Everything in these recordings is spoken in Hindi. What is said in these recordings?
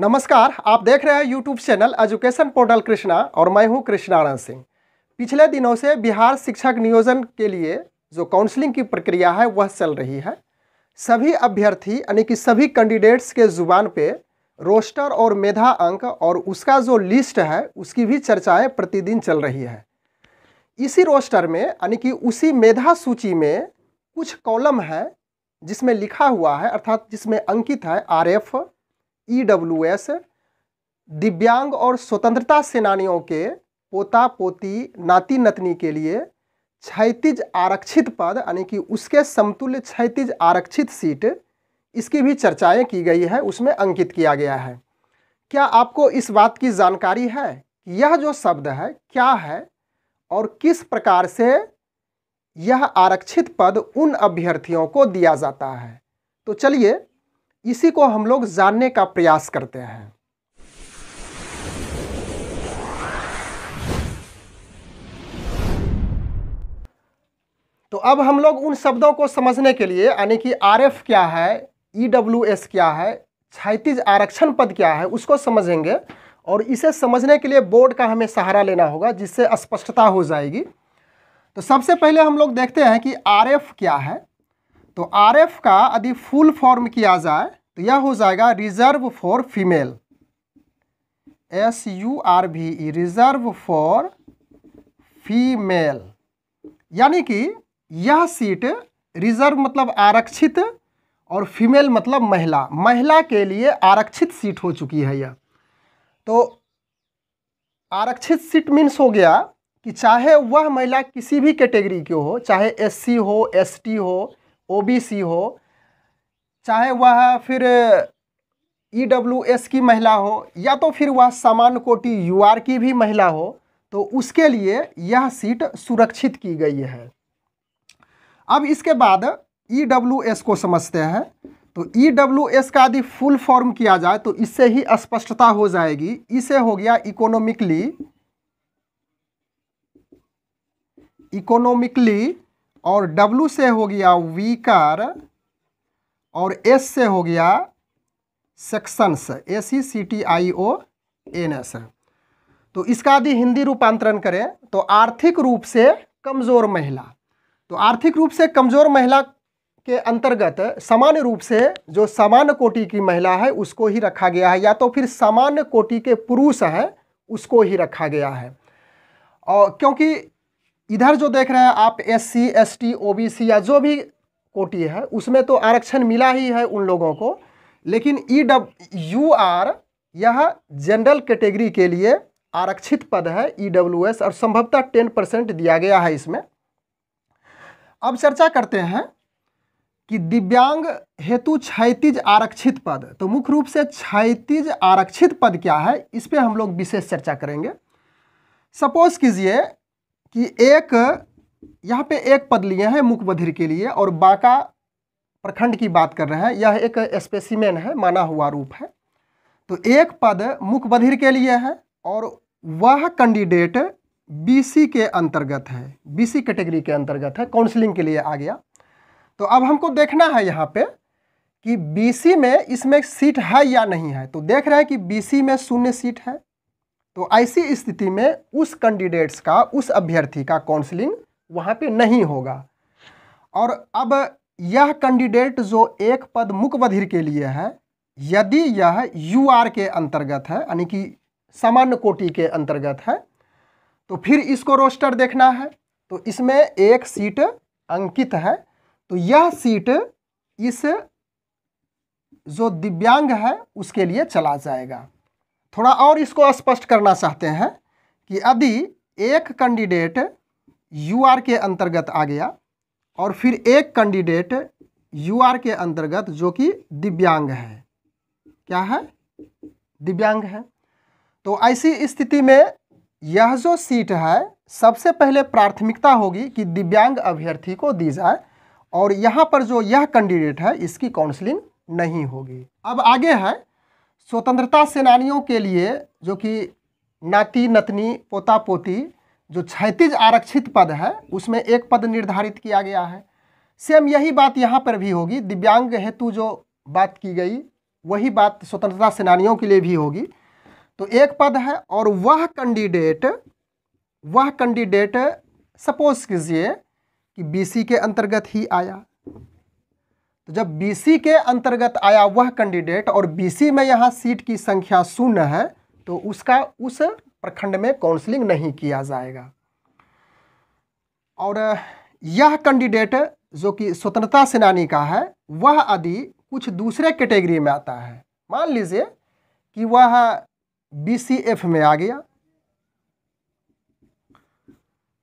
नमस्कार आप देख रहे हैं YouTube channel education portal Krishna और मैं हूं कृष्णारायण सिंह पिछले दिनों से बिहार शिक्षक नियोजन के लिए जो काउंसलिंग की प्रक्रिया है वह चल रही है सभी अभ्यर्थी यानी कि सभी कैंडिडेट्स के जुबान पे रोस्टर और मेधा अंक और उसका जो लिस्ट है उसकी भी चर्चाएँ प्रतिदिन चल रही है इसी रोस्टर में यानी कि उसी मेधा सूची में कुछ कॉलम है जिसमें लिखा हुआ है अर्थात जिसमें अंकित है आर एफ ईडब्ल्यूएस e दिव्यांग और स्वतंत्रता सेनानियों के पोता पोती नाती नतनी के लिए क्षैतिज आरक्षित पद यानी कि उसके समतुल्य क्षैतिज आरक्षित सीट इसकी भी चर्चाएं की गई है उसमें अंकित किया गया है क्या आपको इस बात की जानकारी है कि यह जो शब्द है क्या है और किस प्रकार से यह आरक्षित पद उन अभ्यर्थियों को दिया जाता है तो चलिए इसी को हम लोग जानने का प्रयास करते हैं तो अब हम लोग उन शब्दों को समझने के लिए यानी कि आरएफ क्या है ईडब्ल्यूएस क्या है क्षैतिज आरक्षण पद क्या है उसको समझेंगे और इसे समझने के लिए बोर्ड का हमें सहारा लेना होगा जिससे स्पष्टता हो जाएगी तो सबसे पहले हम लोग देखते हैं कि आरएफ क्या है तो एफ का यदि फुल फॉर्म किया जाए तो यह हो जाएगा reserve for female S U R V E reserve for female यानी कि यह सीट रिजर्व मतलब आरक्षित और फीमेल मतलब महिला महिला के लिए आरक्षित सीट हो चुकी है यह तो आरक्षित सीट मीन्स हो गया कि चाहे वह महिला किसी भी कैटेगरी की हो चाहे एससी हो एसटी हो ओबीसी हो चाहे वह फिर ईडब्ल्यूएस e की महिला हो या तो फिर वह सामान्य कोटि यूआर की भी महिला हो तो उसके लिए यह सीट सुरक्षित की गई है अब इसके बाद ईडब्ल्यूएस e को समझते हैं तो ईडब्ल्यूएस e का यदि फुल फॉर्म किया जाए तो इससे ही स्पष्टता हो जाएगी इसे हो गया इकोनॉमिकली इकोनॉमिकली और W से हो गया वीकर और S से हो गया sections A C C T I O N S तो इसका यदि हिंदी रूपांतरण करें तो आर्थिक रूप से कमज़ोर महिला तो आर्थिक रूप से कमज़ोर महिला के अंतर्गत सामान्य रूप से जो सामान्य कोटि की महिला है उसको ही रखा गया है या तो फिर सामान्य कोटि के पुरुष हैं उसको ही रखा गया है और क्योंकि इधर जो देख रहे हैं आप SC ST OBC या जो भी कोटी है उसमें तो आरक्षण मिला ही है उन लोगों को लेकिन ई डब यू आर यह जनरल कैटेगरी के लिए आरक्षित पद है ई डब्ल्यू एस और संभवतः टेन परसेंट दिया गया है इसमें अब चर्चा करते हैं कि दिव्यांग हेतु क्षैतिज आरक्षित पद तो मुख्य रूप से क्षैतिज आरक्षित पद क्या है इस पर हम लोग विशेष चर्चा करेंगे सपोज कीजिए कि एक यहाँ पे एक पद लिए हैं मुख बधिर के लिए और बाका प्रखंड की बात कर रहे हैं यह एक स्पेसिमेन है माना हुआ रूप है तो एक पद मुख बधिर के लिए है और वह कैंडिडेट बीसी के अंतर्गत है बीसी कैटेगरी के अंतर्गत है काउंसलिंग के लिए आ गया तो अब हमको देखना है यहाँ पे कि बीसी में इसमें सीट है या नहीं है तो देख रहे हैं कि बीसी में शून्य सीट है तो ऐसी स्थिति में उस कैंडिडेट्स का उस अभ्यर्थी का काउंसलिंग वहाँ पे नहीं होगा और अब यह कैंडिडेट जो एक पद मुख्य बधिर के लिए है यदि यह यू आर के अंतर्गत है यानी कि सामान्य कोटि के अंतर्गत है तो फिर इसको रोस्टर देखना है तो इसमें एक सीट अंकित है तो यह सीट इस जो दिव्यांग है उसके लिए चला जाएगा थोड़ा और इसको स्पष्ट करना चाहते हैं कि यदि एक कैंडिडेट यू आर के अंतर्गत आ गया और फिर एक कैंडिडेट यू आर के अंतर्गत जो कि दिव्यांग है क्या है दिव्यांग है तो ऐसी स्थिति में यह जो सीट है सबसे पहले प्राथमिकता होगी कि दिव्यांग अभ्यर्थी को दी जाए और यहाँ पर जो यह कैंडिडेट है इसकी काउंसलिंग नहीं होगी अब आगे है स्वतंत्रता सेनानियों के लिए जो कि नाती नतनी पोता पोती जो क्षैतिज आरक्षित पद है उसमें एक पद निर्धारित किया गया है सेम यही बात यहाँ पर भी होगी दिव्यांग हेतु जो बात की गई वही बात स्वतंत्रता सेनानियों के लिए भी होगी तो एक पद है और वह कैंडिडेट वह कैंडिडेट सपोज कीजिए कि बीसी के अंतर्गत ही आया तो जब बी के अंतर्गत आया वह कैंडिडेट और बी में यहाँ सीट की संख्या शून्य है तो उसका उस प्रखंड में काउंसलिंग नहीं किया जाएगा और यह कैंडिडेट जो कि स्वतंत्रता सेनानी का है वह आदि कुछ दूसरे कैटेगरी में आता है मान लीजिए कि वह बीसीएफ में आ गया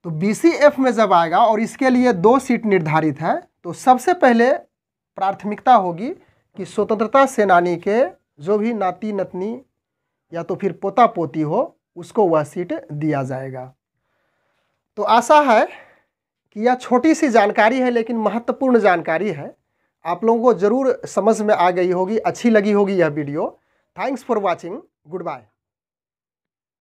तो बीसीएफ में जब आएगा और इसके लिए दो सीट निर्धारित है तो सबसे पहले प्राथमिकता होगी कि स्वतंत्रता सेनानी के जो भी नाती नतनी या तो फिर पोता पोती हो उसको वह सीट दिया जाएगा तो आशा है कि यह छोटी सी जानकारी है लेकिन महत्वपूर्ण जानकारी है आप लोगों को ज़रूर समझ में आ गई होगी अच्छी लगी होगी यह video thanks for watching good bye